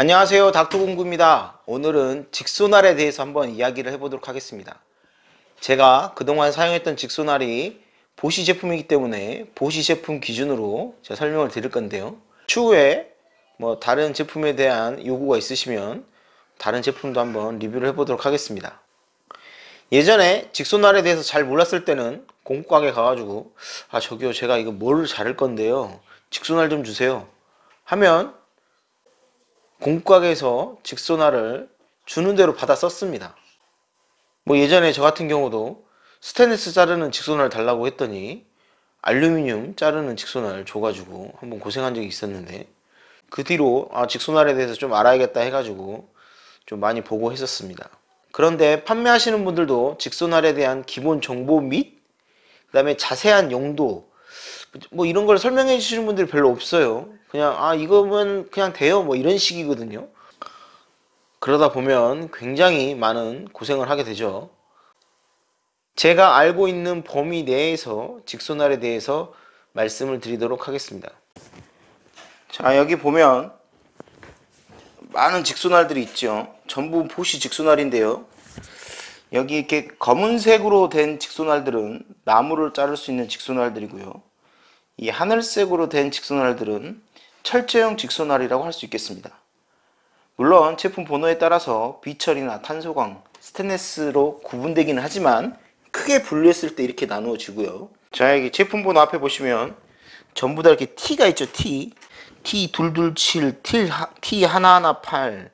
안녕하세요 닥터공구입니다 오늘은 직소날에 대해서 한번 이야기를 해보도록 하겠습니다 제가 그동안 사용했던 직소날이 보시 제품이기 때문에 보시 제품 기준으로 제가 설명을 드릴 건데요 추후에 뭐 다른 제품에 대한 요구가 있으시면 다른 제품도 한번 리뷰를 해보도록 하겠습니다 예전에 직소날에 대해서 잘 몰랐을 때는 공구가게 가가지고 아 저기요 제가 이거 뭘 자를 건데요 직소날 좀 주세요 하면 공과에서 직소나를 주는 대로 받아 썼습니다. 뭐 예전에 저 같은 경우도 스테인리스 자르는 직소나를 달라고 했더니 알루미늄 자르는 직소나를 줘가지고 한번 고생한 적이 있었는데 그 뒤로 아, 직소나에 대해서 좀 알아야겠다 해가지고 좀 많이 보고 했었습니다. 그런데 판매하시는 분들도 직소나에 대한 기본 정보 및 그다음에 자세한 용도 뭐 이런 걸 설명해 주시는 분들이 별로 없어요. 그냥 아 이거면 그냥 돼요 뭐 이런 식이거든요 그러다 보면 굉장히 많은 고생을 하게 되죠 제가 알고 있는 범위 내에서 직소날에 대해서 말씀을 드리도록 하겠습니다 자 여기 보면 많은 직소날들이 있죠 전부 보시 직소날인데요 여기 이렇게 검은색으로 된 직소날들은 나무를 자를 수 있는 직소날들이고요 이 하늘색으로 된 직소날들은 철제형 직소날이라고 할 수 있겠습니다. 물론 제품 번호에 따라서 비철이나 탄소광, 스테인레스로 구분되기는 하지만 크게 분류했을 때 이렇게 나누어지고요. 자 여기 제품 번호 앞에 보시면 전부 다 이렇게 T가 있죠 T T227, T, T118,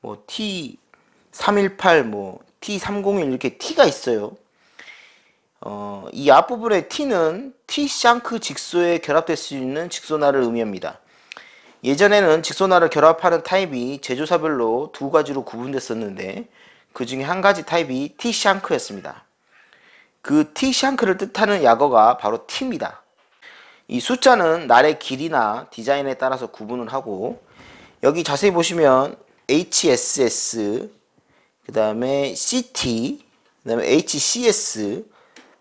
뭐 T318, 뭐 T301 이렇게 T가 있어요. 어, 이 앞부분의 T는 T 샹크 직소에 결합될 수 있는 직소나를 의미합니다. 예전에는 직소나를 결합하는 타입이 제조사별로 두 가지로 구분됐었는데 그 중에 한 가지 타입이 T샹크였습니다. 그 T샹크를 뜻하는 약어가 바로 T입니다. 이 숫자는 날의 길이나 디자인에 따라서 구분을 하고 여기 자세히 보시면 HSS 그 다음에 CT 그 다음에 HCS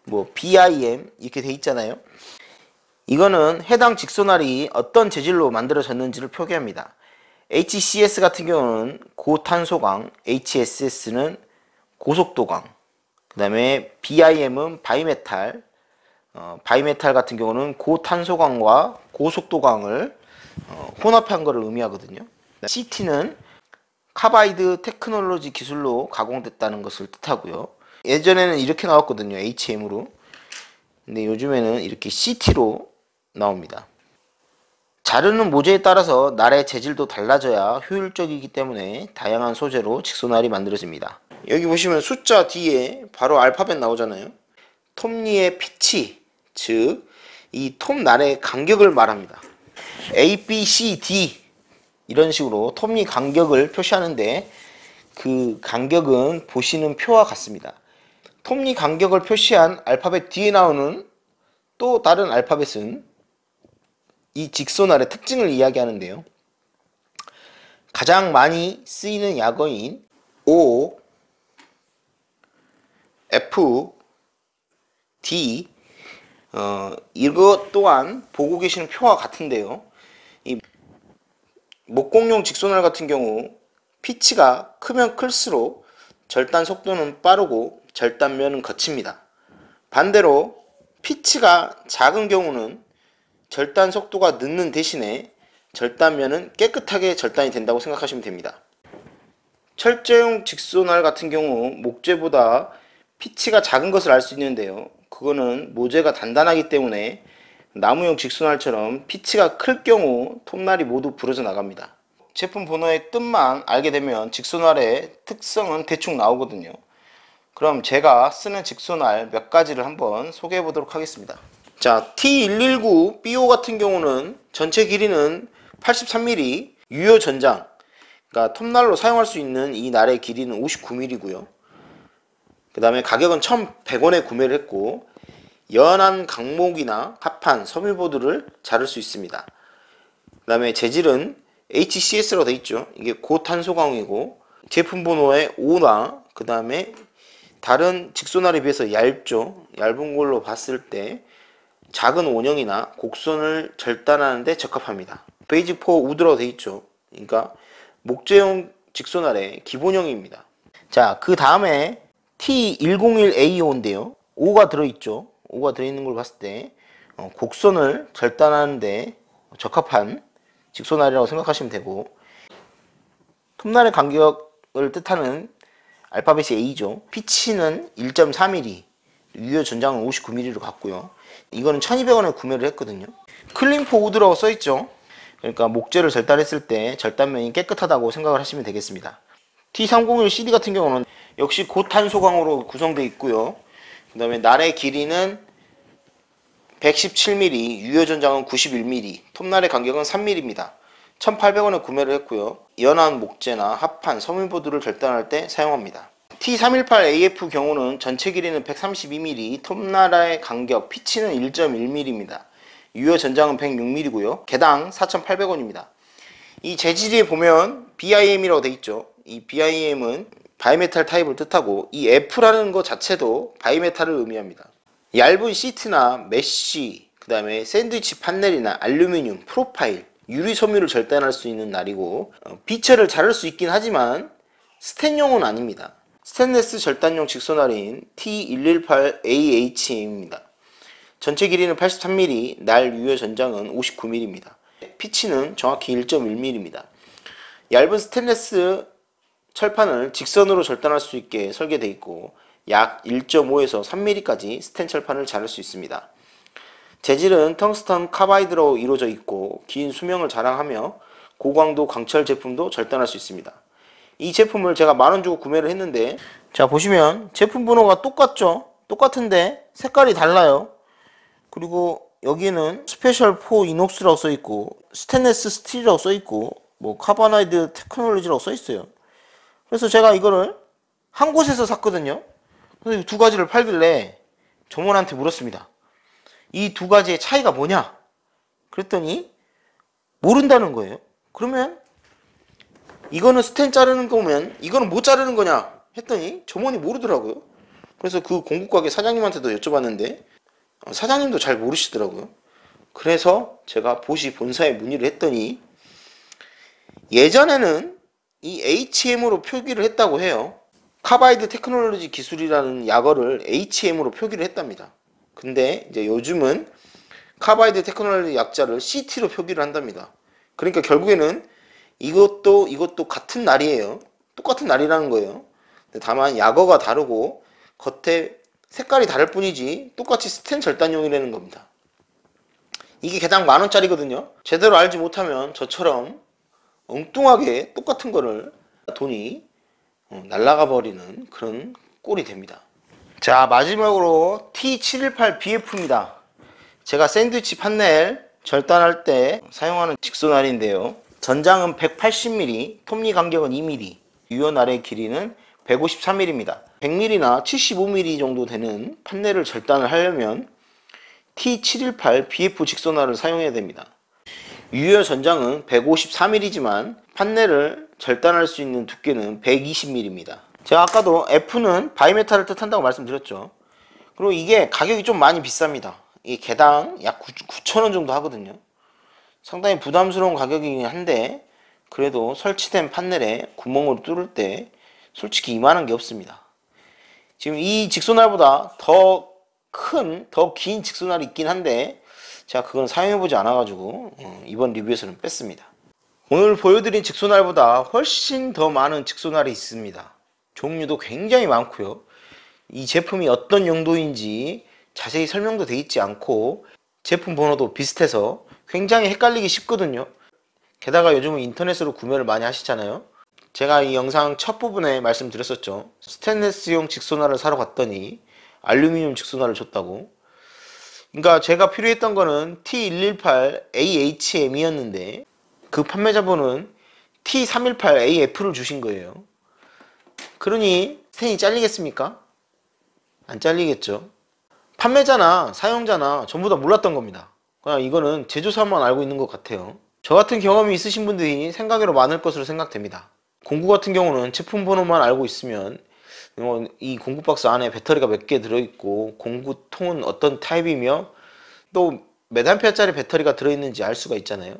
뭐 BIM 이렇게 돼 있잖아요. 이거는 해당 직소날이 어떤 재질로 만들어졌는지를 표기합니다. HCS 같은 경우는 고탄소광, HSS는 고속도광, 그 다음에 BIM은 바이메탈, 어, 바이메탈 같은 경우는 고탄소광과 고속도광을 어, 혼합한 것을 의미하거든요. 네. CT는 카바이드 테크놀로지 기술로 가공됐다는 것을 뜻하고요. 예전에는 이렇게 나왔거든요. HM으로. 근데 요즘에는 이렇게 CT로 나옵니다. 자르는 모재에 따라서 날의 재질도 달라져야 효율적이기 때문에 다양한 소재로 직소날이 만들어집니다. 여기 보시면 숫자 뒤에 바로 알파벳 나오잖아요. 톱니의 피치, 즉 이 톱날의 간격을 말합니다. A, B, C, D 이런 식으로 톱니 간격을 표시하는데 그 간격은 보시는 표와 같습니다. 톱니 간격을 표시한 알파벳 뒤에 나오는 또 다른 알파벳은 이 직소날의 특징을 이야기하는데요. 가장 많이 쓰이는 약어인 O, F, D 어, 이것 또한 보고 계시는 표와 같은데요. 이 목공용 직소날 같은 경우 피치가 크면 클수록 절단 속도는 빠르고 절단면은 거칩니다. 반대로 피치가 작은 경우는 절단 속도가 늦는 대신에 절단면은 깨끗하게 절단이 된다고 생각하시면 됩니다. 철제용 직소날 같은 경우 목재보다 피치가 작은 것을 알 수 있는데요. 그거는 모재가 단단하기 때문에 나무용 직소날처럼 피치가 클 경우 톱날이 모두 부러져 나갑니다. 제품 번호의 뜻만 알게 되면 직소날의 특성은 대충 나오거든요. 그럼 제가 쓰는 직소날 몇 가지를 한번 소개해 보도록 하겠습니다. 자, T119BO 같은 경우는 전체 길이는 83mm 유효 전장 그러니까 톱날로 사용할 수 있는 이 날의 길이는 59mm고요. 그 다음에 가격은 1,100원에 구매를 했고 연한 강목이나 합판, 섬유보드를 자를 수 있습니다. 그 다음에 재질은 HCS로 되어 있죠. 이게 고탄소광이고 제품 번호에 5나 그 다음에 다른 직소날에 비해서 얇죠. 얇은 걸로 봤을 때 작은 원형이나 곡선을 절단하는데 적합합니다. 페이지 4 우드로 되어 있죠. 그러니까 목재형 직선 아래 기본형입니다. 자, 그 다음에 T101A5인데요. 5가 들어있죠. 5가 들어있는 걸 봤을 때 어, 곡선을 절단하는데 적합한 직선 아래라고 생각하시면 되고 톱날의 간격을 뜻하는 알파벳이 A죠. 피치는 1.3mm, 유효 전장은 59mm로 같고요. 이거는 1200원에 구매를 했거든요 클린포 우드라고 써있죠 그러니까 목재를 절단했을 때 절단면이 깨끗하다고 생각을 하시면 되겠습니다 T301 CD 같은 경우는 역시 고탄소광으로 구성되어 있고요 그 다음에 날의 길이는 117mm, 유효전장은 91mm, 톱날의 간격은 3mm입니다 1800원에 구매를 했고요 연한 목재나 합판, 섬유보드를 절단할 때 사용합니다 T318AF 경우는 전체 길이는 132mm, 톱나라의 간격, 피치는 1.1mm입니다. 유효 전장은 106mm고요. 개당 4,800원입니다. 이 재질이 보면 BIM이라고 되어 있죠. 이 BIM은 바이메탈 타입을 뜻하고 이 F라는 것 자체도 바이메탈을 의미합니다. 얇은 시트나 메쉬, 그 다음에 샌드위치 판넬이나 알루미늄, 프로파일, 유리 섬유를 절단할 수 있는 날이고 어, 비철를 자를 수 있긴 하지만 스탠용은 아닙니다. 스테레스 절단용 직소날인 T118AH입니다. 전체 길이는 83mm, 날 유효 전장은 59mm입니다. 피치는 정확히 1.1mm입니다. 얇은 스테레스 철판을 직선으로 절단할 수 있게 설계되어 있고 약 1.5에서 3mm까지 스텐 철판을 자를 수 있습니다. 재질은 텅스턴 카바이드로 이루어져 있고 긴 수명을 자랑하며 고광도 강철 제품도 절단할 수 있습니다. 이 제품을 제가 만 원 주고 구매를 했는데 자 보시면 제품 번호가 똑같죠 똑같은데 색깔이 달라요 그리고 여기에는 스페셜 포 이녹스라고 써있고 스테인레스 스틸이라고 써있고 뭐 카바나이드 테크놀로지라고 써있어요 그래서 제가 이거를 한 곳에서 샀거든요 그래서 두 가지를 팔길래 점원한테 물었습니다 이 두 가지의 차이가 뭐냐 그랬더니 모른다는 거예요 그러면 이거는 스텐 자르는 거면 이거는 뭐 자르는 거냐 했더니 점원이 모르더라고요. 그래서 그 공구가게 사장님한테도 여쭤봤는데 어, 사장님도 잘 모르시더라고요. 그래서 제가 보시 본사에 문의를 했더니 예전에는 이 HM으로 표기를 했다고 해요. 카바이드 테크놀로지 기술이라는 약어를 HM으로 표기를 했답니다. 근데 이제 요즘은 카바이드 테크놀로지 약자를 CT로 표기를 한답니다. 그러니까 결국에는 이것도 이것도 같은 날이에요. 똑같은 날이라는 거예요. 다만 약어가 다르고 겉에 색깔이 다를 뿐이지 똑같이 스텐 절단용이라는 겁니다. 이게 개당 만원짜리거든요. 제대로 알지 못하면 저처럼 엉뚱하게 똑같은 거를 돈이 어, 날라가 버리는 그런 꼴이 됩니다. 자 마지막으로 T718BF입니다. 제가 샌드위치 판넬 절단할 때 사용하는 직소날인데요. 전장은 180mm, 톱니 간격은 2mm, 유연 아래 길이는 153mm입니다. 100mm나 75mm 정도 되는 판넬을 절단을 하려면 T718 BF 직선화를 사용해야 됩니다. 유효 전장은 154mm지만 판넬을 절단할 수 있는 두께는 120mm입니다. 제가 아까도 F는 바이메탈을 뜻한다고 말씀드렸죠. 그리고 이게 가격이 좀 많이 비쌉니다. 이 개당 약 9,000원 정도 하거든요. 상당히 부담스러운 가격이긴 한데 그래도 설치된 판넬에 구멍을 뚫을 때 솔직히 이만한 게 없습니다. 지금 이 직소날보다 더 큰, 더 긴 직소날이 있긴 한데 제가 그건 사용해보지 않아가지고 어, 이번 리뷰에서는 뺐습니다. 오늘 보여드린 직소날보다 훨씬 더 많은 직소날이 있습니다. 종류도 굉장히 많고요. 이 제품이 어떤 용도인지 자세히 설명도 되어 있지 않고 제품 번호도 비슷해서 굉장히 헷갈리기 쉽거든요 게다가 요즘은 인터넷으로 구매를 많이 하시잖아요 제가 이 영상 첫 부분에 말씀드렸었죠 스테인레스용 직소나를 사러 갔더니 알루미늄 직소나를 줬다고 그러니까 제가 필요했던 거는 T118AHM 이었는데 그 판매자분은 T318AF를 주신 거예요 그러니 스텐이 잘리겠습니까? 안 잘리겠죠 판매자나 사용자나 전부 다 몰랐던 겁니다 그냥 그러니까 이거는 제조사만 알고 있는 것 같아요 저 같은 경험이 있으신 분들이 생각외로 많을 것으로 생각됩니다 공구 같은 경우는 제품 번호만 알고 있으면 어, 이 공구 박스 안에 배터리가 몇 개 들어있고 공구 통은 어떤 타입이며 또몇 암페어짜리 배터리가 들어있는지 알 수가 있잖아요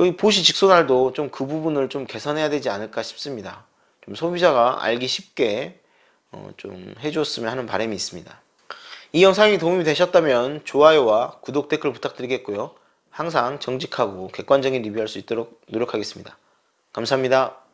여기 그 보시 직소날도 좀 그 부분을 좀 개선해야 되지 않을까 싶습니다. 좀 소비자가 알기 쉽게 어좀 해줬으면 하는 바람이 있습니다. 이 영상이 도움이 되셨다면 좋아요와 구독 댓글 부탁드리겠고요. 항상 정직하고 객관적인 리뷰할 수 있도록 노력하겠습니다. 감사합니다.